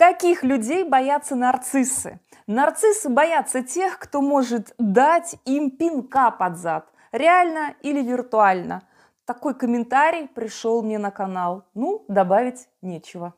Каких людей боятся нарциссы? Нарциссы боятся тех, кто может дать им пинка под зад, реально или виртуально. Такой комментарий пришел мне на канал. Ну, добавить нечего.